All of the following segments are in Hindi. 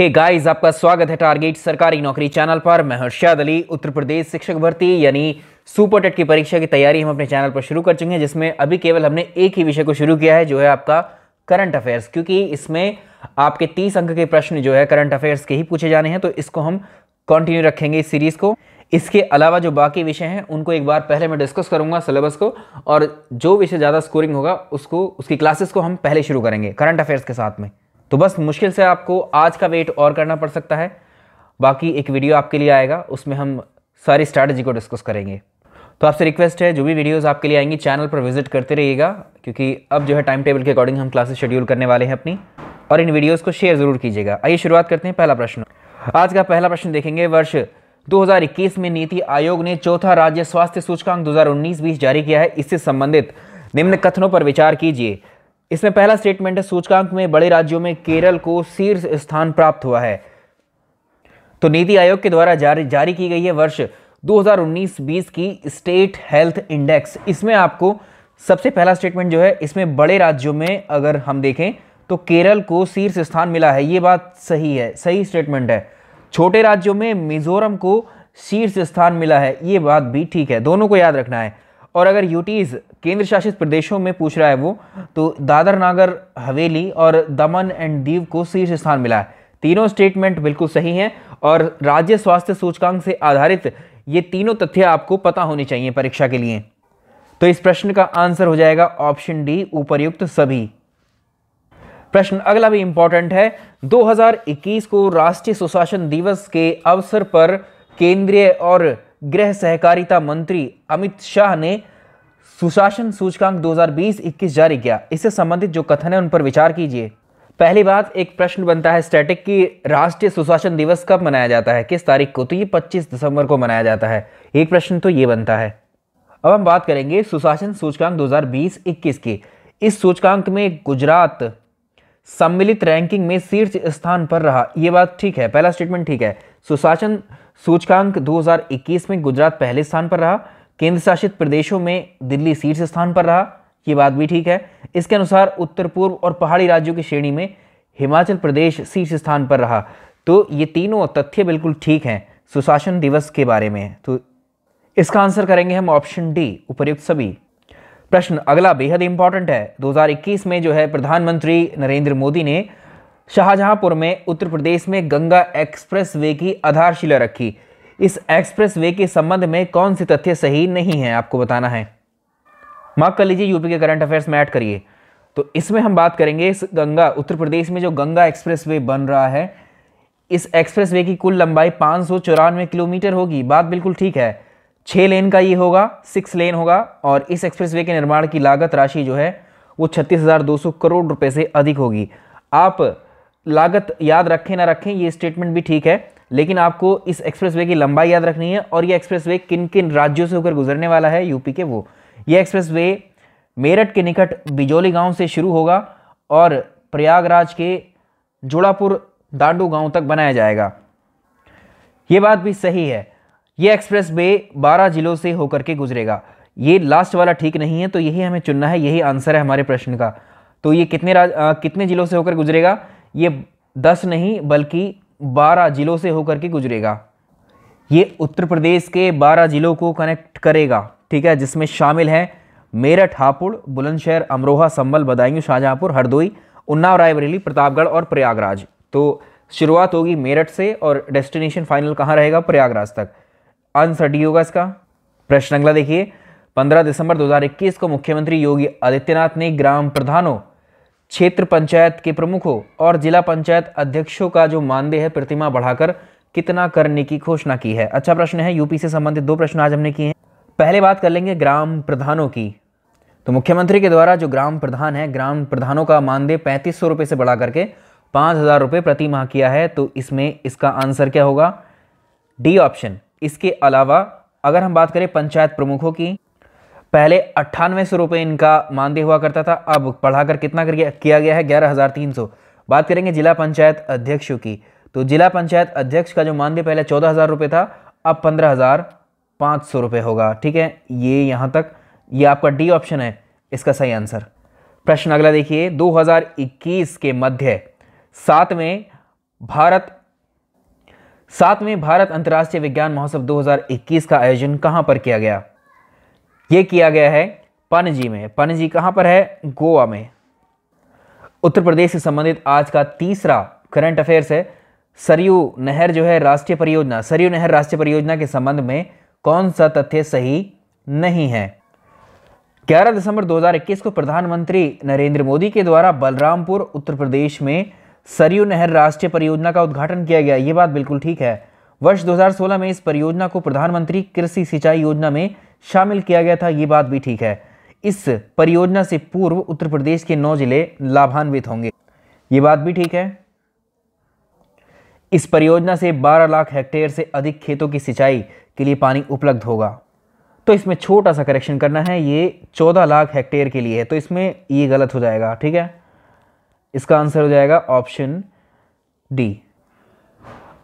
हे hey गाइस आपका स्वागत है टारगेट सरकारी नौकरी चैनल पर मैं हर्षद अली उत्तर प्रदेश शिक्षक भर्ती यानी सुपर टेट की परीक्षा की तैयारी हम अपने चैनल पर शुरू कर चुके हैं जिसमें अभी केवल हमने एक ही विषय को शुरू किया है जो है आपका करंट अफेयर्स क्योंकि इसमें आपके तीस अंक के प्रश्न जो है करंट अफेयर्स के ही पूछे जाने हैं तो इसको हम कंटिन्यू रखेंगे इस सीरीज़ को इसके अलावा जो बाकी विषय हैं उनको एक बार पहले मैं डिस्कस करूंगा सिलेबस को और जो विषय ज़्यादा स्कोरिंग होगा उसको उसकी क्लासेस को हम पहले शुरू करेंगे करंट अफेयर्स के साथ में तो बस मुश्किल से आपको आज का वेट और करना पड़ सकता है बाकी एक वीडियो आपके लिए आएगा उसमें हम सारी स्ट्रैटेजी को डिस्कस करेंगे तो आपसे रिक्वेस्ट है जो भी वीडियोस आपके लिए आएंगी चैनल पर विजिट करते रहिएगा क्योंकि अब जो है टाइम टेबल के अकॉर्डिंग हम क्लासेस शेड्यूल करने वाले हैं अपनी और इन वीडियोस को शेयर ज़रूर कीजिएगा आइए शुरुआत करते हैं पहला प्रश्न आज का पहला प्रश्न देखेंगे वर्ष दो में नीति आयोग ने चौथा राज्य स्वास्थ्य सूचकांक दो हजार जारी किया है इससे संबंधित निम्न कथनों पर विचार कीजिए इसमें पहला स्टेटमेंट है सूचकांक में बड़े राज्यों में केरल को शीर्ष स्थान प्राप्त हुआ है तो नीति आयोग के द्वारा जारी जारी की गई है वर्ष 2019-20 की स्टेट हेल्थ इंडेक्स इसमें आपको सबसे पहला स्टेटमेंट जो है इसमें बड़े राज्यों में अगर हम देखें तो केरल को शीर्ष स्थान मिला है ये बात सही है सही स्टेटमेंट है छोटे राज्यों में मिजोरम को शीर्ष स्थान मिला है ये बात भी ठीक है दोनों को याद रखना है और अगर यूटीज़ केंद्र शासित प्रदेशों में पूछ रहा है वो तो दादर नागर हवेली और दमन एंड दीव को शीर्ष स्थान मिला है तीनों स्टेटमेंट बिल्कुल सही हैं और राज्य स्वास्थ्य सूचकांक से आधारित ये तीनों तथ्य आपको पता होने चाहिए परीक्षा के लिए तो इस प्रश्न का आंसर हो जाएगा ऑप्शन डी उपरयुक्त सभी प्रश्न अगला भी इंपॉर्टेंट है 2021 को राष्ट्रीय सुशासन दिवस के अवसर पर केंद्रीय और गृह सहकारिता मंत्री अमित शाह ने सुशासन सूचकांक 2020-21 जारी किया इससे संबंधित जो कथन है उन पर विचार कीजिए पहली बात एक प्रश्न बनता है स्टैटिक की राष्ट्रीय सुशासन दिवस कब मनाया जाता है किस तारीख को तो ये 25 दिसंबर को मनाया जाता है एक प्रश्न तो ये बनता है अब हम बात करेंगे सुशासन सूचकांक 2020-21 की इस सूचकांक में गुजरात सम्मिलित रैंकिंग में शीर्ष स्थान पर रहा ये बात ठीक है पहला स्टेटमेंट ठीक है सुशासन सूचकांक 2021 में गुजरात पहले स्थान पर रहा केंद्र शासित प्रदेशों में दिल्ली शीर्ष स्थान पर रहा ये बात भी ठीक है इसके अनुसार उत्तर पूर्व और पहाड़ी राज्यों की श्रेणी में हिमाचल प्रदेश शीर्ष स्थान पर रहा तो ये तीनों तथ्य बिल्कुल ठीक हैं सुशासन दिवस के बारे में तो इसका आंसर करेंगे हम ऑप्शन डी उपयुक्त सभी प्रश्न अगला बेहद इंपॉर्टेंट है 2021 में जो है प्रधानमंत्री नरेंद्र मोदी ने शाहजहांपुर में उत्तर प्रदेश में गंगा एक्सप्रेसवे की आधारशिला रखी इस एक्सप्रेसवे के संबंध में कौन से तथ्य सही नहीं है आपको बताना है माफ कर लीजिए यूपी के करंट अफेयर्स में ऐड करिए तो इसमें हम बात करेंगे इस गंगा उत्तर प्रदेश में जो गंगा एक्सप्रेसवे बन रहा है इस एक्सप्रेसवे की कुल लंबाई पाँच किलोमीटर होगी बात बिल्कुल ठीक है छः लेन का ये होगा सिक्स लेन होगा और इस एक्सप्रेसवे के निर्माण की लागत राशि जो है वो छत्तीस करोड़ रुपए से अधिक होगी आप लागत याद रखें ना रखें ये स्टेटमेंट भी ठीक है लेकिन आपको इस एक्सप्रेसवे की लंबाई याद रखनी है और ये एक्सप्रेसवे किन किन राज्यों से होकर गुजरने वाला है यूपी के वो ये एक्सप्रेसवे मेरठ के निकट बिजोली गांव से शुरू होगा और प्रयागराज के जोड़ापुर दांडू गांव तक बनाया जाएगा ये बात भी सही है ये एक्सप्रेस वे बारह जिलों से होकर के गुजरेगा ये लास्ट वाला ठीक नहीं है तो यही हमें चुनना है यही आंसर है हमारे प्रश्न का तो ये कितने आ, कितने जिलों से होकर गुजरेगा ये दस नहीं बल्कि बारह ज़िलों से होकर के गुजरेगा ये उत्तर प्रदेश के बारह ज़िलों को कनेक्ट करेगा ठीक है जिसमें शामिल हैं मेरठ हापुड़ बुलंदशहर अमरोहा संभल बदायूं शाहजहांपुर हरदोई उन्नाव रायबरेली प्रतापगढ़ और प्रयागराज तो शुरुआत होगी मेरठ से और डेस्टिनेशन फाइनल कहाँ रहेगा प्रयागराज तक आंसर डी होगा इसका प्रश्न अगला देखिए 15 दिसंबर 2021 को मुख्यमंत्री योगी आदित्यनाथ ने ग्राम प्रधानों क्षेत्र पंचायत के प्रमुखों और जिला पंचायत अध्यक्षों का जो मानदेय है प्रतिमा बढ़ाकर कितना करने की घोषणा की है अच्छा प्रश्न है यूपी से संबंधित दो प्रश्न आज हमने किए हैं पहले बात कर लेंगे ग्राम प्रधानों की तो मुख्यमंत्री के द्वारा जो ग्राम प्रधान है ग्राम प्रधानों का मानदेय पैंतीस सौ रुपये से बढ़ा करके पाँच हज़ार रुपये प्रति माह किया है तो इसमें इसका आंसर क्या होगा डी ऑप्शन इसके अलावा अगर हम बात करें पंचायत प्रमुखों की पहले अट्ठानवे सौ रुपये इनका मानदेय हुआ करता था अब बढ़ाकर कितना कर किया गया है ग्यारह हज़ार तीन सौ बात करेंगे जिला पंचायत अध्यक्षों की तो जिला पंचायत अध्यक्ष का जो मानदेय पहले चौदह हज़ार रुपये था अब पंद्रह हज़ार पाँच सौ रुपये होगा ठीक है ये यहाँ तक ये आपका डी ऑप्शन है इसका सही आंसर प्रश्न अगला देखिए दो के मध्य सात में भारत सात में भारत अंतर्राष्ट्रीय विज्ञान महोत्सव 2021 का आयोजन कहाँ पर किया गया ये किया गया है पणजी में पणजी कहाँ पर है गोवा में उत्तर प्रदेश से संबंधित आज का तीसरा करंट अफेयर्स है सरयू नहर जो है राष्ट्रीय परियोजना सरयू नहर राष्ट्रीय परियोजना के संबंध में कौन सा तथ्य सही नहीं है 11 दिसंबर 2021 को प्रधानमंत्री नरेंद्र मोदी के द्वारा बलरामपुर उत्तर प्रदेश में सरयू नहर राष्ट्रीय परियोजना का उद्घाटन किया गया ये बात बिल्कुल ठीक है वर्ष 2016 में इस परियोजना को प्रधानमंत्री कृषि सिंचाई योजना में शामिल किया गया था ये बात भी ठीक है इस परियोजना से पूर्व उत्तर प्रदेश के नौ जिले लाभान्वित होंगे ये बात भी ठीक है इस परियोजना से 12 लाख हेक्टेयर से अधिक खेतों की सिंचाई के लिए पानी उपलब्ध होगा तो इसमें छोटा सा करेक्शन करना है ये 14 लाख हेक्टेयर के लिए है तो इसमें ये गलत हो जाएगा ठीक है इसका आंसर हो जाएगा option D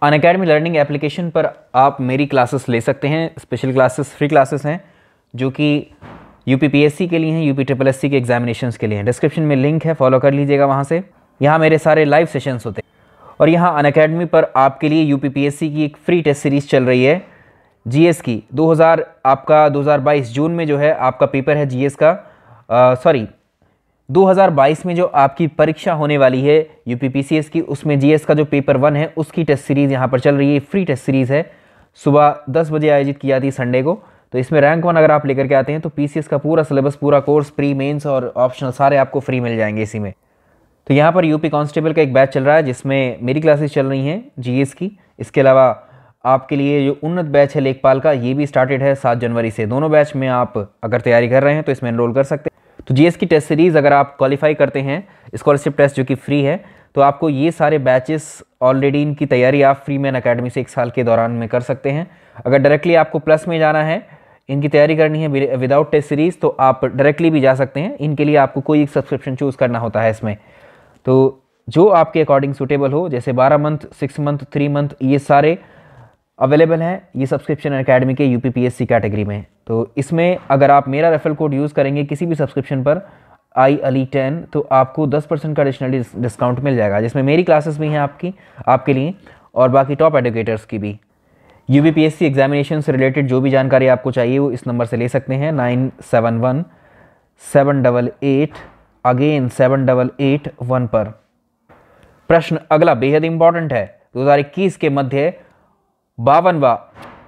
Unacademy learning application पर आप मेरी क्लासेस ले सकते हैं स्पेशल क्लासेस फ्री क्लासेस हैं जो कि यू के लिए हैं यू पी ट्रिपल एस के एग्जामिनेशन के लिए हैं डिस्क्रिप्शन में लिंक है फॉलो कर लीजिएगा वहाँ से यहाँ मेरे सारे लाइव सेशंस होते हैं और यहाँ अन अकेडमी पर आपके लिए यू की एक फ्री टेस्ट सीरीज़ चल रही है एस की हज़ार आपका बाईस जून में जो है आपका पेपर है एस का सॉरी 2022 में जो आपकी परीक्षा होने वाली है यूपीपीसीएस की उसमें जीएस का जो पेपर वन है उसकी टेस्ट सीरीज़ यहाँ पर चल रही है फ्री टेस्ट सीरीज़ है सुबह 10 बजे आयोजित की जाती है संडे को तो इसमें रैंक वन अगर आप लेकर के आते हैं तो पी का पूरा सिलेबस पूरा कोर्स प्री मेन्स और ऑप्शनल सारे आपको फ्री मिल जाएंगे इसी में तो यहाँ पर यूपी कांस्टेबल का एक बैच चल रहा है जिसमें मेरी क्लासेस चल रही हैं जीएस की इसके अलावा आपके लिए जो उन्नत बैच है लेखपाल का ये भी स्टार्टेड है सात जनवरी से दोनों बैच में आप अगर तैयारी कर रहे हैं तो इसमें एनरोल कर सकते हैं तो जीएस की टेस्ट सीरीज़ अगर आप क्वालिफाई करते हैं स्कॉलरशिप टेस्ट जो कि फ्री है तो आपको ये सारे बैचेस ऑलरेडी इनकी तैयारी आप फ्री मैन अकेडमी से एक साल के दौरान में कर सकते हैं अगर डायरेक्टली आपको प्लस में जाना है इनकी तैयारी करनी है विदाउट टेस्ट सीरीज़ तो आप डायरेक्टली भी जा सकते हैं इनके लिए आपको कोई एक सब्सक्रिप्शन चूज़ करना होता है इसमें तो जो आपके अकॉर्डिंग सूटेबल हो जैसे बारह month six month three month ये सारे अवेलेबल हैं ये सब्सक्रिप्शन अकेडमी के यू कैटेगरी में तो इसमें अगर आप मेरा रेफरल कोड यूज़ करेंगे किसी भी सब्सक्रिप्शन पर आई अली टेन तो आपको दस परसेंट का एडिशनल डिस्काउंट मिल जाएगा जिसमें मेरी क्लासेस भी हैं आपकी आपके लिए और बाकी टॉप एडुकेटर्स की भी U B P S C examination से रिलेटेड जो भी जानकारी आपको चाहिए वो इस नंबर से ले सकते हैं nine seven one seven double eight again seven double eight one पर प्रश्न अगला बेहद इंपॉर्टेंट है इक्कीस के मध्य बावनवा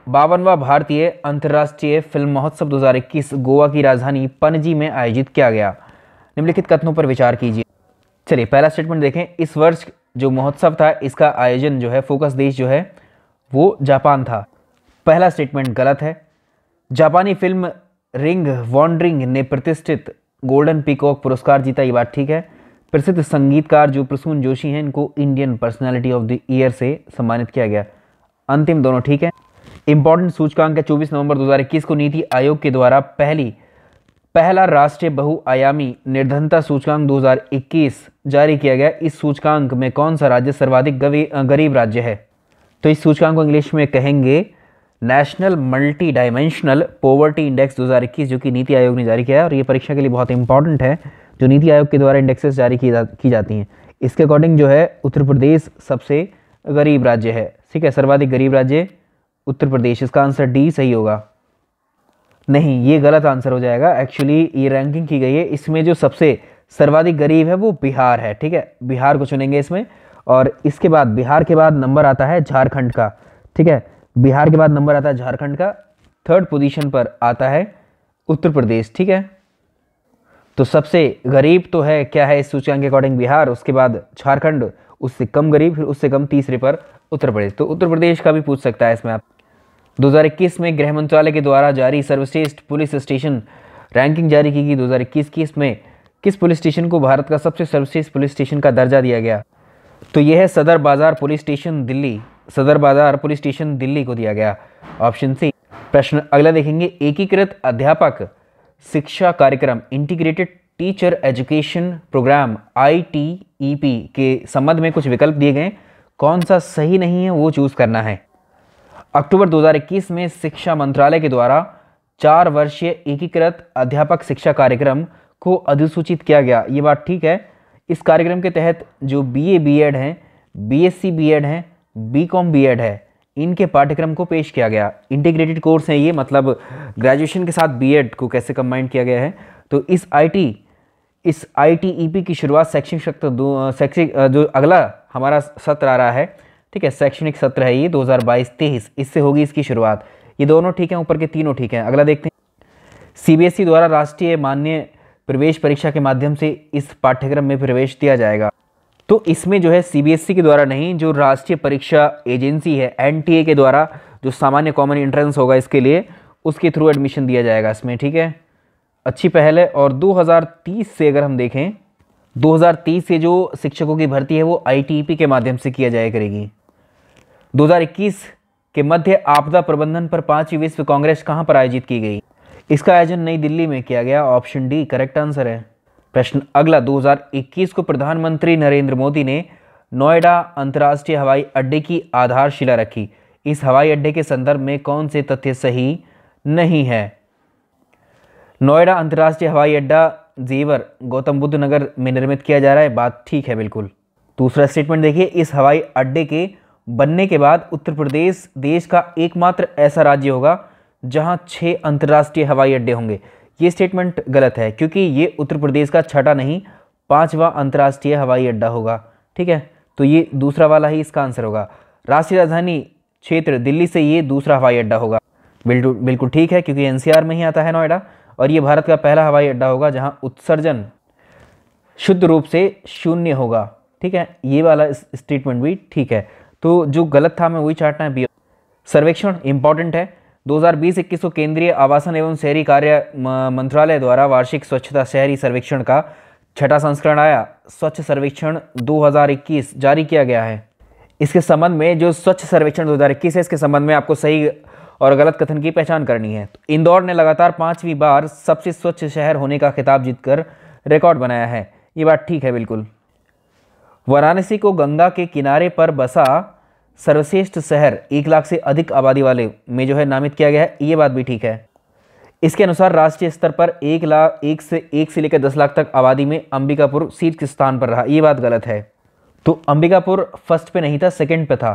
बावनवा भारतीय अंतर्राष्ट्रीय फिल्म महोत्सव 2021 गोवा की राजधानी पणजी में आयोजित किया गया निम्नलिखित कथनों पर विचार कीजिए चलिए पहला स्टेटमेंट देखें इस वर्ष जो महोत्सव था इसका आयोजन जो है फोकस देश जो है वो जापान था पहला स्टेटमेंट गलत है जापानी फिल्म रिंग वॉन्ड्रिंग ने प्रतिष्ठित गोल्डन पीकॉक पुरस्कार जीता ये बात ठीक है प्रसिद्ध संगीतकार जो प्रसून जोशी हैं इनको Indian personality of the year से सम्मानित किया गया अंतिम दोनों ठीक है इंपॉर्टेंट सूचकांक है 24 नवंबर 2021 को नीति आयोग के द्वारा पहली पहला राष्ट्रीय बहुआयामी निर्धनता सूचकांक 2021 जारी किया गया इस सूचकांक में कौन सा राज्य सर्वाधिक गरीब राज्य है तो इस सूचकांक को इंग्लिश में कहेंगे national multi dimensional poverty index 2021 जो कि नीति आयोग ने जारी किया है और ये परीक्षा के लिए बहुत इंपॉर्टेंट है जो नीति आयोग के द्वारा इंडेक्सेस जारी की, जा, की जाती हैं इसके अकॉर्डिंग जो है उत्तर प्रदेश सबसे गरीब राज्य है ठीक है सर्वाधिक गरीब राज्य उत्तर प्रदेश इसका आंसर डी सही होगा नहीं ये गलत आंसर हो जाएगा एक्चुअली ये रैंकिंग की गई है इसमें जो सबसे सर्वाधिक गरीब है वो बिहार है ठीक है बिहार को चुनेंगे इसमें और इसके बाद बिहार के बाद नंबर आता है झारखंड का ठीक है बिहार के बाद नंबर आता है झारखंड का थर्ड पोजीशन पर आता है उत्तर प्रदेश ठीक है तो सबसे गरीब तो है क्या है इस सूचकांक के अकॉर्डिंग बिहार उसके बाद झारखंड उससे कम गरीब फिर उससे कम तीसरे पर उत्तर प्रदेश तो उत्तर प्रदेश का भी पूछ सकता है इसमें आप 2021 में गृह मंत्रालय के द्वारा जारी सर्वश्रेष्ठ पुलिस स्टेशन रैंकिंग जारी की गई 2021 की इसमें किस पुलिस स्टेशन को भारत का सबसे सर्वश्रेष्ठ पुलिस स्टेशन का दर्जा दिया गया तो यह है सदर बाज़ार पुलिस स्टेशन दिल्ली सदर बाज़ार पुलिस स्टेशन दिल्ली को दिया गया ऑप्शन सी प्रश्न अगला देखेंगे एकीकृत अध्यापक शिक्षा कार्यक्रम integrated teacher education programme ITEP के संबंध में कुछ विकल्प दिए गए कौन सा सही नहीं है वो चूज़ करना है अक्टूबर 2021 में शिक्षा मंत्रालय के द्वारा चार वर्षीय एकीकृत अध्यापक शिक्षा कार्यक्रम को अधिसूचित किया गया ये बात ठीक है इस कार्यक्रम के तहत जो बी ए बी एड हैं B S C B Ed हैं बी कॉम बी एड है इनके पाठ्यक्रम को पेश किया गया इंटीग्रेटेड कोर्स है ये मतलब ग्रेजुएशन के साथ एड को कैसे कम्बाइंड किया गया है तो इस टी इस आई e की शुरुआत शैक्षणिक सत्र शैक्षिक जो अगला हमारा सत्र आ रहा है ठीक है शैक्षणिक सत्र है ये 2022-23 इससे होगी इसकी शुरुआत ये दोनों ठीक हैं ऊपर के तीनों ठीक हैं अगला देखते हैं सीबीएसई e द्वारा राष्ट्रीय मान्य प्रवेश परीक्षा के माध्यम से इस पाठ्यक्रम में प्रवेश दिया जाएगा तो इसमें जो है सीबीएसई e के द्वारा नहीं जो राष्ट्रीय परीक्षा एजेंसी है एनटीए के द्वारा जो सामान्य कॉमन एंट्रेंस होगा इसके लिए उसके थ्रू एडमिशन दिया जाएगा इसमें ठीक है अच्छी पहल है और 2030 से अगर हम देखें 2030 से जो शिक्षकों की भर्ती है वो आईटीपी e के माध्यम से किया जाया करेगी 2021 के मध्य आपदा प्रबंधन पर पाँचवीं विश्व कांग्रेस कहाँ पर आयोजित की गई इसका आयोजन नई दिल्ली में किया गया ऑप्शन डी करेक्ट आंसर है प्रश्न अगला 2021 को प्रधानमंत्री नरेंद्र मोदी ने नोएडा अंतर्राष्ट्रीय हवाई अड्डे की आधारशिला रखी इस हवाई अड्डे के संदर्भ में कौन से तथ्य सही नहीं है नोएडा अंतर्राष्ट्रीय हवाई अड्डा जेवर गौतम बुद्ध नगर में निर्मित किया जा रहा है बात ठीक है बिल्कुल दूसरा स्टेटमेंट देखिए इस हवाई अड्डे के बनने के बाद उत्तर प्रदेश देश का एकमात्र ऐसा राज्य होगा जहां छः अंतर्राष्ट्रीय हवाई अड्डे होंगे ये स्टेटमेंट गलत है क्योंकि ये उत्तर प्रदेश का छठा नहीं पाँचवा अंतर्राष्ट्रीय हवाई अड्डा होगा ठीक है तो ये दूसरा वाला ही इसका आंसर होगा राष्ट्रीय राजधानी क्षेत्र दिल्ली से ये दूसरा हवाई अड्डा होगा बिल्कुल बिल्कुल ठीक है क्योंकि एनसीआर में ही आता है नोएडा और ये भारत का पहला हवाई अड्डा होगा जहाँ उत्सर्जन शुद्ध रूप से शून्य होगा ठीक है ये वाला स्टेटमेंट भी ठीक है तो जो गलत था मैं वही चाटना है सर्वेक्षण इंपॉर्टेंट है 2020-21 को केंद्रीय आवासन एवं शहरी कार्य मंत्रालय द्वारा वार्षिक स्वच्छता शहरी सर्वेक्षण का छठा संस्करण आया स्वच्छ सर्वेक्षण 2021 जारी किया गया है इसके संबंध में जो स्वच्छ सर्वेक्षण 2021 है इसके संबंध में आपको सही और गलत कथन की पहचान करनी है तो इंदौर ने लगातार पांचवीं बार सबसे स्वच्छ शहर होने का खिताब जीतकर रिकॉर्ड बनाया है ये बात ठीक है बिल्कुल वाराणसी को गंगा के किनारे पर बसा सर्वश्रेष्ठ शहर एक लाख से अधिक आबादी वाले में जो है नामित किया गया है ये बात भी ठीक है इसके अनुसार राष्ट्रीय स्तर पर एक लाख एक से एक से लेकर दस लाख तक आबादी में अंबिकापुर सीट के स्थान पर रहा ये बात गलत है तो अंबिकापुर फर्स्ट पे नहीं था सेकंड पे था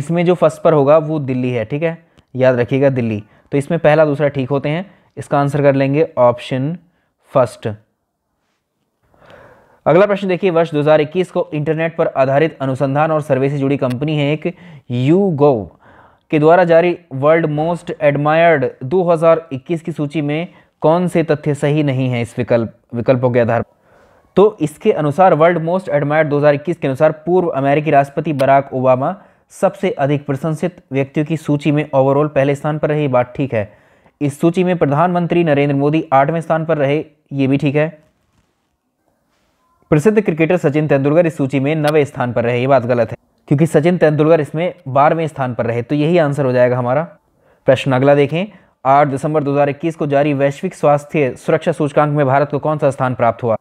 इसमें जो फर्स्ट पर होगा वो दिल्ली है ठीक है याद रखिएगा दिल्ली तो इसमें पहला दूसरा ठीक होते हैं इसका आंसर कर लेंगे ऑप्शन फर्स्ट अगला प्रश्न देखिए वर्ष 2021 को इंटरनेट पर आधारित अनुसंधान और सर्वे से जुड़ी कंपनी है एक यू गोव के द्वारा जारी वर्ल्ड मोस्ट एडमायर्ड 2021 की सूची में कौन से तथ्य सही नहीं है इस विकल्प विकल्पों के आधार पर तो इसके अनुसार वर्ल्ड मोस्ट एडमायर्ड 2021 के अनुसार पूर्व अमेरिकी राष्ट्रपति बराक ओबामा सबसे अधिक प्रशंसित व्यक्तियों की सूची में ओवरऑल पहले स्थान पर रही बात ठीक है इस सूची में प्रधानमंत्री नरेंद्र मोदी आठवें स्थान पर रहे ये भी ठीक है प्रसिद्ध क्रिकेटर सचिन तेंदुलकर इस सूची में नवे स्थान पर रहे ये बात गलत है क्योंकि सचिन तेंदुलकर इसमें बारहवें स्थान पर रहे तो यही आंसर हो जाएगा हमारा प्रश्न अगला देखें 8 दिसंबर 2021 को जारी वैश्विक स्वास्थ्य सुरक्षा सूचकांक में भारत को कौन सा स्थान प्राप्त हुआ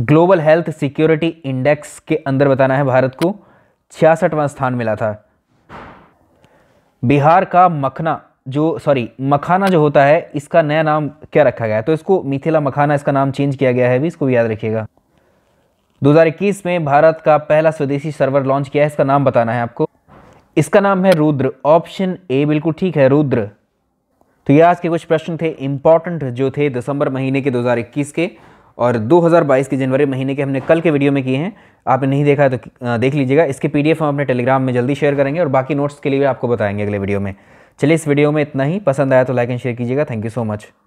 ग्लोबल हेल्थ सिक्योरिटी इंडेक्स के अंदर बताना है भारत को छियासठवां स्थान मिला था बिहार का मखना जो सॉरी मखाना जो होता है इसका नया नाम क्या रखा गया है तो इसको मिथिला मखाना इसका नाम चेंज किया गया है भी इसको भी याद रखिएगा 2021 में भारत का पहला स्वदेशी सर्वर लॉन्च किया है इसका नाम बताना है आपको इसका नाम है रुद्र ऑप्शन ए बिल्कुल ठीक है रुद्र तो ये आज के कुछ प्रश्न थे इंपॉर्टेंट जो थे दिसंबर महीने के 2021 के और 2022 के जनवरी महीने के हमने कल के वीडियो में किए हैं आपने नहीं देखा तो देख लीजिएगा इसके पीडीएफ हम अपने टेलीग्राम में जल्दी शेयर करेंगे और बाकी नोट्स के लिए भी आपको बताएंगे अगले वीडियो में चलिए इस वीडियो में इतना ही पसंद आया तो लाइक एंड शेयर कीजिएगा थैंक यू सो मच